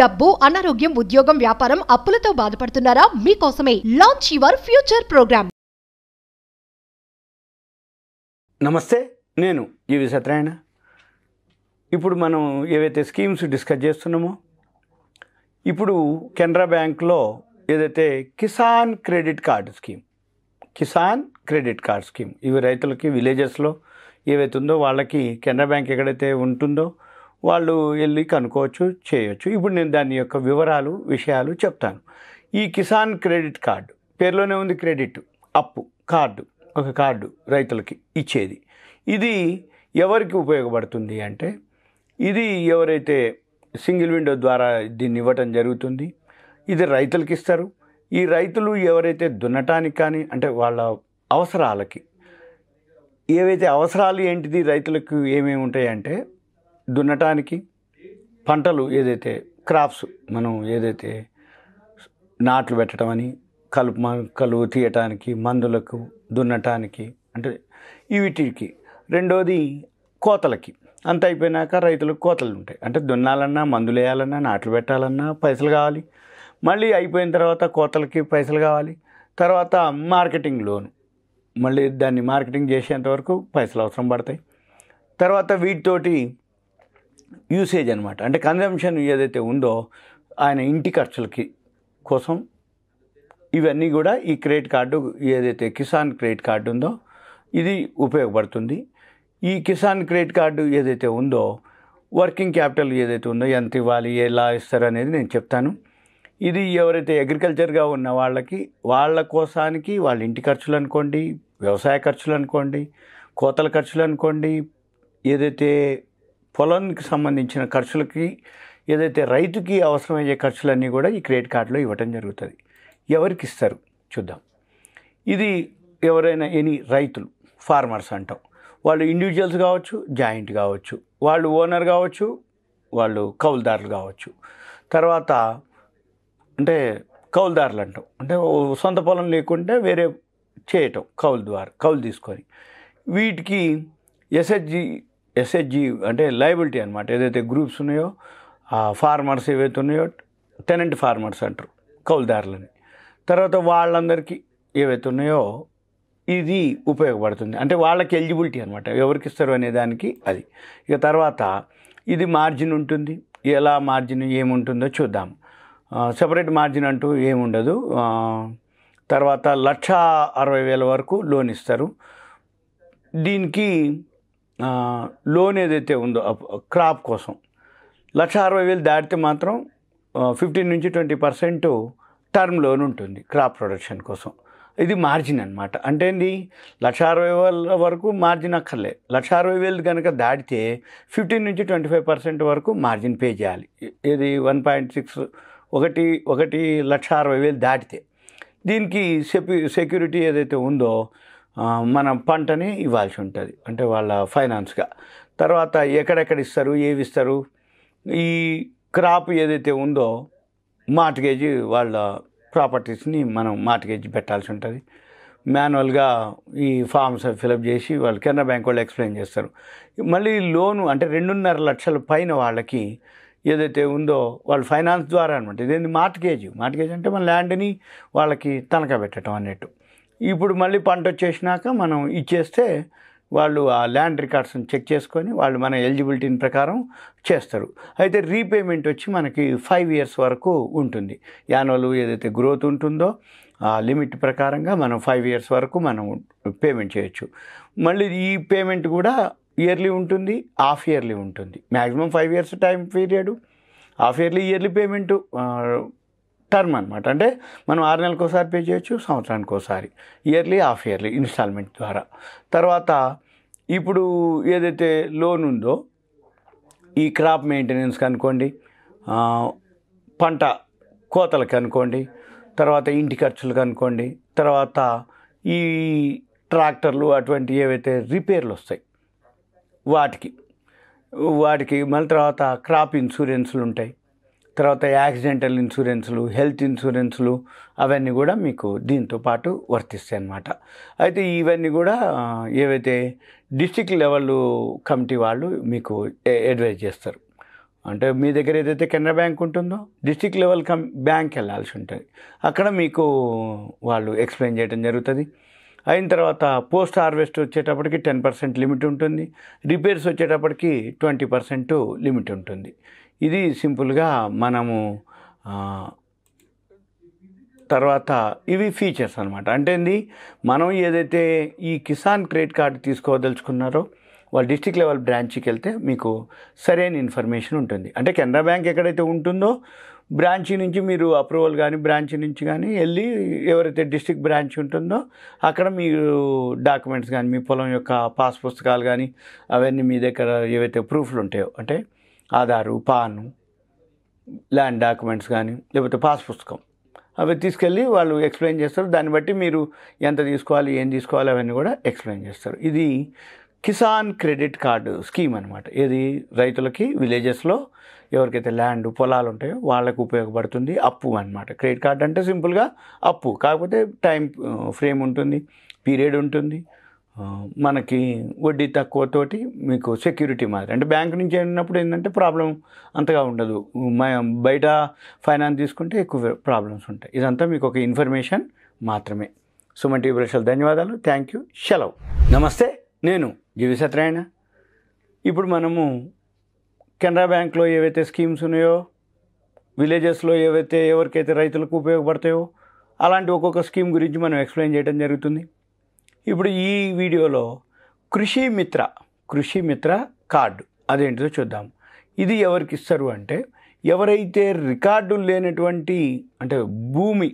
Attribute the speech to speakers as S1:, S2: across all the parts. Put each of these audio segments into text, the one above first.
S1: డబ్బు అనారోగ్యం ఉద్యోగం వ్యాపారం అప్పులతో బాధపడుతున్నారా మీకోసమే లాంచ్ యువర్ ఫ్యూచర్ ప్రోగ్రామ్ నమస్తే నేను ఈవి సత్యనారాయణ ఇప్పుడు మనం ఏవైతే స్కీమ్స్ డిస్కస్ చేస్తున్నామో ఇప్పుడు కెనరా బ్యాంక్లో ఏదైతే Kisan credit card scheme Kisan credit card scheme ఇవి రైతులకి విలేజెస్లో ఏవైతే ఉందో వాళ్ళకి కెనరా బ్యాంక్ ఎక్కడైతే ఉంటుందో వాళ్ళు వెళ్ళి కనుక్కోవచ్చు చేయొచ్చు ఇప్పుడు నేను దాని యొక్క వివరాలు విషయాలు చెప్తాను ఈ కిసాన్ క్రెడిట్ కార్డు పేరులోనే ఉంది క్రెడిట్ అప్పు కార్డు ఒక కార్డు రైతులకి ఇచ్చేది ఇది ఎవరికి ఉపయోగపడుతుంది అంటే ఇది ఎవరైతే సింగిల్ విండో ద్వారా దీన్ని ఇవ్వటం జరుగుతుంది ఇది రైతులకి ఇస్తారు ఈ రైతులు ఎవరైతే దున్నటానికి కానీ అంటే వాళ్ళ అవసరాలకి ఏవైతే అవసరాలు ఏంటిది రైతులకు ఏమేమి ఉంటాయంటే దున్నటానికి పంటలు ఏదైతే క్రాప్స్ మనం ఏదైతే నాట్లు పెట్టడం అని కలుపు కలువు తీయటానికి మందులకు దున్నటానికి అంటే వీటికి రెండోది కోతలకి అంత అయిపోయినాక రైతులకు కోతలు ఉంటాయి అంటే దున్నాలన్నా మందులు వేయాలన్నా నాట్లు పెట్టాలన్నా పైసలు కావాలి మళ్ళీ అయిపోయిన తర్వాత కోతలకి పైసలు కావాలి తర్వాత మార్కెటింగ్ లోన్ మళ్ళీ దాన్ని మార్కెటింగ్ చేసేంత వరకు పైసలు అవసరం పడతాయి తర్వాత వీటితోటి యూసేజ్ అనమాట అంటే కన్జంప్షన్ ఏదైతే ఉందో ఆయన ఇంటి ఖర్చులకి కోసం ఇవన్నీ కూడా ఈ క్రెడిట్ కార్డు ఏదైతే కిసాన్ క్రెడిట్ కార్డు ఉందో ఇది ఉపయోగపడుతుంది ఈ కిసాన్ క్రెడిట్ కార్డు ఏదైతే ఉందో వర్కింగ్ క్యాపిటల్ ఏదైతే ఉందో ఎంత ఇవ్వాలి ఎలా ఇస్తారు అనేది నేను చెప్తాను ఇది ఎవరైతే అగ్రికల్చర్గా ఉన్న వాళ్ళకి వాళ్ళ కోసానికి వాళ్ళ ఇంటి ఖర్చులు అనుకోండి వ్యవసాయ ఖర్చులు అనుకోండి కోతల ఖర్చులు అనుకోండి ఏదైతే పొలానికి సంబంధించిన ఖర్చులకి ఏదైతే రైతుకి అవసరమయ్యే ఖర్చులన్నీ కూడా ఈ క్రెడిట్ కార్డులో ఇవ్వటం జరుగుతుంది ఎవరికి ఇస్తారు చూద్దాం ఇది ఎవరైనా ఎనీ రైతులు ఫార్మర్స్ అంటాం వాళ్ళు ఇండివిజువల్స్ కావచ్చు జాయింట్ కావచ్చు వాళ్ళు ఓనర్ కావచ్చు వాళ్ళు కౌలుదారులు కావచ్చు తర్వాత అంటే కౌలుదారులు అంటాం అంటే సొంత పొలం లేకుంటే వేరే చేయటం కౌలు ద్వారా కౌలు తీసుకొని వీటికి ఎస్హెచ్జి ఎస్హెచ్జి అంటే లయబిలిటీ అనమాట ఏదైతే గ్రూప్స్ ఉన్నాయో ఆ ఫార్మర్స్ ఏవైతే ఉన్నాయో టెనెంట్ ఫార్మర్స్ అంటారు కౌలుదారులని తర్వాత వాళ్ళందరికీ ఏవైతే ఉన్నాయో ఇది ఉపయోగపడుతుంది అంటే వాళ్ళకి ఎలిజిబిలిటీ అనమాట ఎవరికి ఇస్తారు అనే దానికి అది ఇక తర్వాత ఇది మార్జిన్ ఉంటుంది ఎలా మార్జిన్ ఏముంటుందో చూద్దాం సపరేట్ మార్జిన్ అంటూ ఏముండదు తర్వాత లక్ష అరవై వేల వరకు లోన్ ఇస్తారు దీనికి లోన్ ఏదైతే ఉందో క్రాప్ కోసం లక్ష అరవై వేలు దాటితే మాత్రం ఫిఫ్టీన్ నుంచి ట్వంటీ పర్సెంట్ టర్మ్ లోన్ ఉంటుంది క్రాప్ ప్రొడక్షన్ కోసం ఇది మార్జిన్ అనమాట అంటే ఏంది లక్ష అరవై వేల వరకు మార్జిన్ అక్కర్లే లక్ష అరవై వేలు కనుక దాటితే ఫిఫ్టీన్ నుంచి ట్వంటీ ఫైవ్ పర్సెంట్ వరకు మార్జిన్ పే చేయాలి ఇది వన్ పాయింట్ సిక్స్ ఒకటి ఒకటి లక్ష అరవై వేలు దాటితే దీనికి సెక్యూరిటీ ఏదైతే ఉందో మనం పంటని ఇవ్వాల్సి ఉంటుంది అంటే వాళ్ళ ఫైనాన్స్గా తర్వాత ఎక్కడెక్కడ ఇస్తారు ఏవి ఇస్తారు ఈ క్రాప్ ఏదైతే ఉందో మార్ట్గేజ్ వాళ్ళ ప్రాపర్టీస్ని మనం మార్ట్గేజ్ పెట్టాల్సి ఉంటుంది మాన్యువల్గా ఈ ఫామ్స్ ఫిలప్ చేసి వాళ్ళు కెనరా బ్యాంక్ వాళ్ళు ఎక్స్ప్లెయిన్ చేస్తారు మళ్ళీ లోను అంటే రెండున్నర లక్షల పైన వాళ్ళకి ఏదైతే ఉందో వాళ్ళు ఫైనాన్స్ ద్వారా అనమాట ఇదేంటి మార్ట్గేజ్ మార్ట్గేజ్ అంటే మన ల్యాండ్ని వాళ్ళకి తనఖా పెట్టడం అన్నట్టు ఇప్పుడు మళ్ళీ పంట వచ్చేసినాక మనం ఇచ్చేస్తే వాళ్ళు ఆ ల్యాండ్ రికార్డ్స్ని చెక్ చేసుకొని వాళ్ళు మన ఎలిజిబిలిటీని ప్రకారం చేస్తారు అయితే రీపేమెంట్ వచ్చి మనకి ఫైవ్ ఇయర్స్ వరకు ఉంటుంది యానువల్ ఏదైతే గ్రోత్ ఉంటుందో ఆ లిమిట్ ప్రకారంగా మనం ఫైవ్ ఇయర్స్ వరకు మనం పేమెంట్ చేయొచ్చు మళ్ళీ ఈ పేమెంట్ కూడా ఇయర్లీ ఉంటుంది హాఫ్ ఇయర్లీ ఉంటుంది maximum five years time period half yearly yearly payment term అనమాట అంటే మనం ఆరు నెలలకు ఒకసారి పే చేయొచ్చు సంవత్సరానికి ఒకసారి ఇయర్లీ హాఫ్ ఇయర్లీ ఇన్స్టాల్మెంట్ ద్వారా తర్వాత ఇప్పుడు ఏదైతే లోన్ ఉందో ఈ క్రాప్ మెయింటెనెన్స్ అనుకోండి పంట కోతలు అనుకోండి తర్వాత ఇంటి ఖర్చులకు అనుకోండి తర్వాత ఈ ట్రాక్టర్లు అటువంటి ఏవైతే రిపేర్లు వస్తాయి వాటికి వాటికి మళ్ళీ తర్వాత క్రాప్ ఇన్సూరెన్స్లు ఉంటాయి తర్వాత యాక్సిడెంటల్ ఇన్సూరెన్స్లు హెల్త్ ఇన్సూరెన్స్లు అవన్నీ కూడా మీకు దీంతో పాటు వర్తిస్తాయి అన్నమాట అయితే ఇవన్నీ కూడా ఏవైతే డిస్టిక్ లెవెల్ కమిటీ వాళ్ళు మీకు అడ్వైజ్ చేస్తారు అంటే మీ దగ్గర ఏదైతే కెనరా బ్యాంక్ ఉంటుందో డిస్టిక్ లెవెల్ కం బ్యాంక్ వెళ్ళాల్సి ఉంటుంది అక్కడ మీకు వాళ్ళు ఎక్స్ప్లెయిన్ చేయడం జరుగుతుంది అయిన తర్వాత పోస్ట్ హార్వెస్ట్ వచ్చేటప్పటికి టెన్ పర్సెంట్ లిమిట్ ఉంటుంది రిపేర్స్ వచ్చేటప్పటికి ట్వంటీ పర్సెంట్ లిమిట్ ఉంటుంది ఇది సింపుల్గా మనము తర్వాత ఇవి ఫీచర్స్ అనమాట అంటే ఏంది మనం ఏదైతే ఈ కిసాన్ క్రెడిట్ కార్డు తీసుకోదలుచుకున్నారో వాళ్ళ డిస్టిక్ లెవెల్ బ్రాంచ్కి వెళ్తే మీకు సరైన ఇన్ఫర్మేషన్ ఉంటుంది అంటే కెనరా బ్యాంక్ ఎక్కడైతే ఉంటుందో బ్రాంచ్ నుంచి మీరు అప్రూవల్ కానీ బ్రాంచ్ నుంచి కానీ వెళ్ళి ఎవరైతే డిస్టిక్ బ్రాంచ్ ఉంటుందో అక్కడ మీరు డాక్యుమెంట్స్ కానీ మీ పొలం యొక్క పాస్ పుస్తకాలు కానీ అవన్నీ మీ దగ్గర ఏవైతే ప్రూఫ్లు ఉంటాయో అంటే ఆధారు పాను ల్యాండ్ డాక్యుమెంట్స్ కానీ లేకపోతే పాస్ పుస్తకం అవి తీసుకెళ్ళి వాళ్ళు ఎక్స్ప్లెయిన్ చేస్తారు దాన్ని బట్టి మీరు ఎంత తీసుకోవాలి ఏం తీసుకోవాలి అవన్నీ కూడా ఎక్స్ప్లెయిన్ చేస్తారు ఇది కిసాన్ క్రెడిట్ కార్డు స్కీమ్ అనమాట ఇది రైతులకి విలేజెస్లో ఎవరికైతే ల్యాండ్ పొలాలు ఉంటాయో వాళ్ళకు ఉపయోగపడుతుంది అప్పు అనమాట క్రెడిట్ కార్డు అంటే సింపుల్గా అప్పు కాకపోతే టైం ఫ్రేమ్ ఉంటుంది పీరియడ్ ఉంటుంది మనకి వడ్డీ తక్కువతోటి మీకు సెక్యూరిటీ మాదిరి అంటే బ్యాంక్ నుంచి అయినప్పుడు ఏంటంటే ప్రాబ్లం అంతగా ఉండదు బయట ఫైనాన్స్ తీసుకుంటే ఎక్కువ ప్రాబ్లమ్స్ ఉంటాయి ఇదంతా మీకు ఒక ఇన్ఫర్మేషన్ మాత్రమే సుమన్ టీవీ బ్రషల్ ధన్యవాదాలు థ్యాంక్ యూ సెలవు నమస్తే నేను జీవి సత్యనారాయణ ఇప్పుడు మనము కెనరా బ్యాంక్లో ఏవైతే స్కీమ్స్ ఉన్నాయో విలేజెస్లో ఏవైతే ఎవరికైతే రైతులకు ఉపయోగపడతాయో అలాంటి ఒక్కొక్క స్కీమ్ గురించి మనం ఎక్స్ప్లెయిన్ చేయడం జరుగుతుంది ఇప్పుడు ఈ వీడియోలో కృషి మిత్ర కృషి మిత్ర కార్డు అదేంటిదో చూద్దాం ఇది ఎవరికి ఇస్తారు అంటే ఎవరైతే రికార్డు లేనటువంటి అంటే భూమి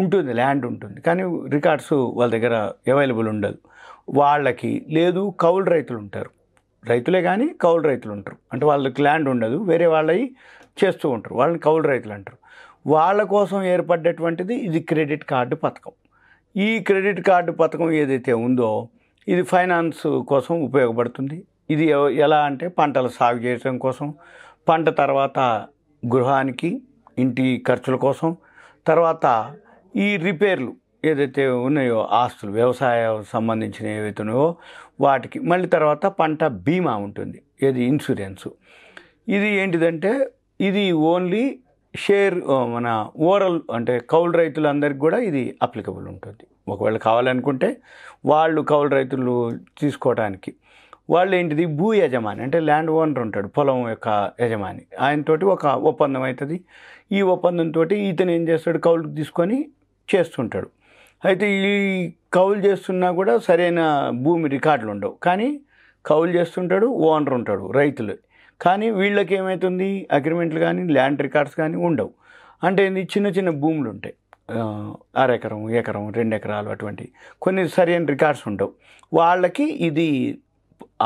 S1: ఉంటుంది ల్యాండ్ ఉంటుంది కానీ రికార్డ్స్ వాళ్ళ దగ్గర అవైలబుల్ ఉండదు వాళ్ళకి లేదు కౌలు రైతులు ఉంటారు రైతులే కానీ కౌలు రైతులు ఉంటారు అంటే వాళ్ళకి ల్యాండ్ ఉండదు వేరే వాళ్ళవి చేస్తూ ఉంటారు వాళ్ళని కౌలు రైతులు అంటారు వాళ్ళ కోసం ఏర్పడ్డటువంటిది ఇది క్రెడిట్ కార్డు పథకం ఈ క్రెడిట్ కార్డు పథకం ఏదైతే ఉందో ఇది ఫైనాన్స్ కోసం ఉపయోగపడుతుంది ఇది ఎలా అంటే పంటలు సాగు చేయడం కోసం పంట తర్వాత గృహానికి ఇంటి ఖర్చుల కోసం తర్వాత ఈ రిపేర్లు ఏదైతే ఉన్నాయో ఆస్తులు వ్యవసాయ సంబంధించిన ఏవైతే ఉన్నాయో వాటికి మళ్ళీ తర్వాత పంట బీమా ఉంటుంది ఏది ఇన్సూరెన్సు ఇది ఏంటిదంటే ఇది ఓన్లీ షేర్ మన ఓవరాల్ అంటే కౌలు రైతులందరికీ కూడా ఇది అప్లికబుల్ ఉంటుంది ఒకవేళ కావాలనుకుంటే వాళ్ళు కౌలు రైతులు తీసుకోవడానికి వాళ్ళు ఏంటిది భూ యజమాని అంటే ల్యాండ్ ఓనర్ ఉంటాడు పొలం యొక్క యజమాని ఆయనతోటి ఒక ఒప్పందం అవుతుంది ఈ ఒప్పందంతో ఇతను ఏం చేస్తాడు కౌలు తీసుకొని చేస్తుంటాడు అయితే ఈ కౌలు చేస్తున్నా కూడా సరైన భూమి రికార్డులు ఉండవు కానీ కౌలు చేస్తుంటాడు ఓనర్ ఉంటాడు రైతులు కానీ వీళ్ళకి ఏమవుతుంది అగ్రిమెంట్లు కానీ ల్యాండ్ రికార్డ్స్ కానీ ఉండవు అంటే చిన్న చిన్న భూములు ఉంటాయి అరెకరం ఎకరం రెండు ఎకరాలు అటువంటి కొన్ని సరైన రికార్డ్స్ ఉండవు వాళ్ళకి ఇది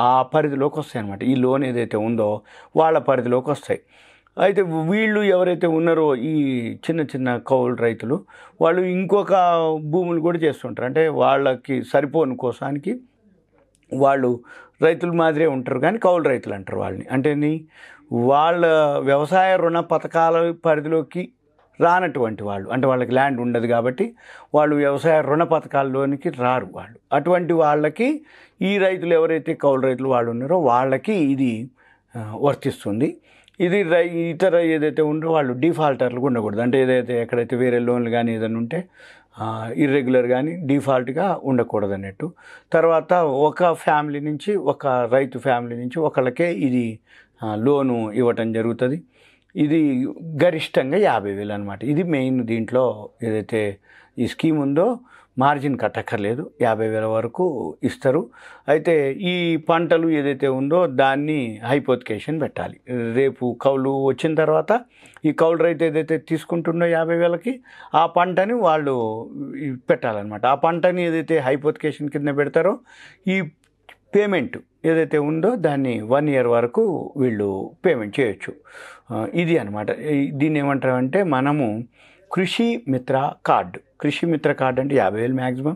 S1: ఆ పరిధిలోకి వస్తాయి అనమాట ఈ లోన్ ఏదైతే ఉందో వాళ్ళ పరిధిలోకి వస్తాయి అయితే వీళ్ళు ఎవరైతే ఉన్నారో ఈ చిన్న చిన్న కౌలు రైతులు వాళ్ళు ఇంకొక భూములు కూడా చేస్తుంటారు అంటే వాళ్ళకి సరిపోని కోసానికి వాళ్ళు రైతుల మాదిరే ఉంటారు కానీ కౌలు రైతులు అంటారు వాళ్ళని అంటే వాళ్ళ వ్యవసాయ రుణ పథకాల పరిధిలోకి రానటువంటి వాళ్ళు అంటే వాళ్ళకి ల్యాండ్ ఉండదు కాబట్టి వాళ్ళు వ్యవసాయ రుణ పథకాల్లోనికి రారు వాళ్ళు అటువంటి వాళ్ళకి ఈ రైతులు ఎవరైతే కౌలు రైతులు వాళ్ళు ఉన్నారో వాళ్ళకి ఇది వర్తిస్తుంది ఇది ఇతర ఏదైతే ఉండో వాళ్ళు డిఫాల్టర్లు ఉండకూడదు అంటే ఏదైతే ఎక్కడైతే వేరే లోన్లు కానీ ఏదైనా ఉంటే ఇర్రెగ్యులర్ కానీ డిఫాల్ట్గా ఉండకూడదు అన్నట్టు తర్వాత ఒక ఫ్యామిలీ నుంచి ఒక రైతు ఫ్యామిలీ నుంచి ఒకళ్ళకే ఇది లోను ఇవ్వటం జరుగుతుంది ఇది గరిష్టంగా యాభై వేలు అనమాట ఇది మెయిన్ దీంట్లో ఏదైతే ఈ స్కీమ్ ఉందో మార్జిన్ కట్టక్కర్లేదు యాభై వేల వరకు ఇస్తారు అయితే ఈ పంటలు ఏదైతే ఉందో దాన్ని హైపోతికేషన్ పెట్టాలి రేపు కౌలు వచ్చిన తర్వాత ఈ కౌలు రైతు ఏదైతే తీసుకుంటుందో యాభై వేలకి ఆ పంటని వాళ్ళు పెట్టాలన్నమాట ఆ పంటని ఏదైతే హైపోతికేషన్ కింద పెడతారో ఈ పేమెంట్ ఏదైతే ఉందో దాన్ని వన్ ఇయర్ వరకు వీళ్ళు పేమెంట్ చేయొచ్చు ఇది అనమాట దీన్ని ఏమంటారంటే మనము కృషి మిత్ర కార్డు కృషి మిత్ర కార్డు అంటే యాభై వేలు మ్యాక్సిమం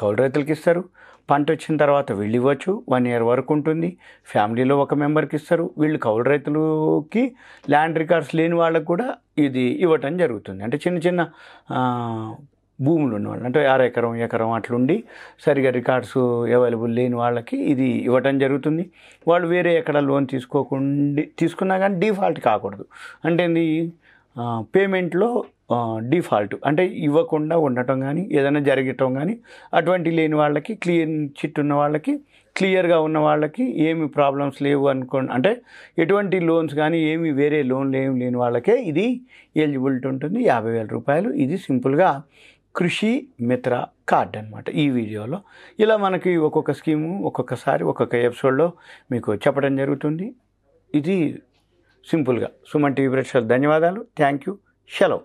S1: కౌలు రైతులకి ఇస్తారు పంట వచ్చిన తర్వాత వీళ్ళు ఇవ్వచ్చు వన్ ఇయర్ వరకు ఉంటుంది ఫ్యామిలీలో ఒక మెంబర్కి ఇస్తారు వీళ్ళు కౌలు రైతులకి ల్యాండ్ రికార్డ్స్ లేని వాళ్ళకు కూడా ఇది ఇవ్వటం జరుగుతుంది అంటే చిన్న చిన్న భూములు ఉన్నవాళ్ళు అంటే అర ఎకరం ఎకరం అట్లుండి సరిగా రికార్డ్స్ అవైలబుల్ లేని వాళ్ళకి ఇది ఇవ్వటం జరుగుతుంది వాళ్ళు వేరే ఎక్కడ లోన్ తీసుకోకుండా తీసుకున్నా కానీ డిఫాల్ట్ కాకూడదు అంటే పేమెంట్లో డిఫాల్ట్ అంటే ఇవ్వకుండా ఉండటం కానీ ఏదైనా జరగటం కానీ అటువంటి లేని వాళ్ళకి క్లియర్ చిట్ ఉన్న వాళ్ళకి క్లియర్గా ఉన్న వాళ్ళకి ఏమి ప్రాబ్లమ్స్ లేవు అనుకో అంటే ఎటువంటి లోన్స్ కానీ ఏమి వేరే లోన్లు ఏమి లేని వాళ్ళకే ఇది ఎలిజిబిలిటీ ఉంటుంది యాభై వేల రూపాయలు ఇది సింపుల్గా కృషి మిత్ర కార్డ్ అనమాట ఈ వీడియోలో ఇలా మనకి ఒక్కొక్క స్కీము ఒక్కొక్కసారి ఒక్కొక్క ఎపిసోడ్లో మీకు చెప్పడం జరుగుతుంది ఇది సింపుల్గా సుమన్ టీవీ ప్రేక్షకులు ధన్యవాదాలు థ్యాంక్ యూ సెలవు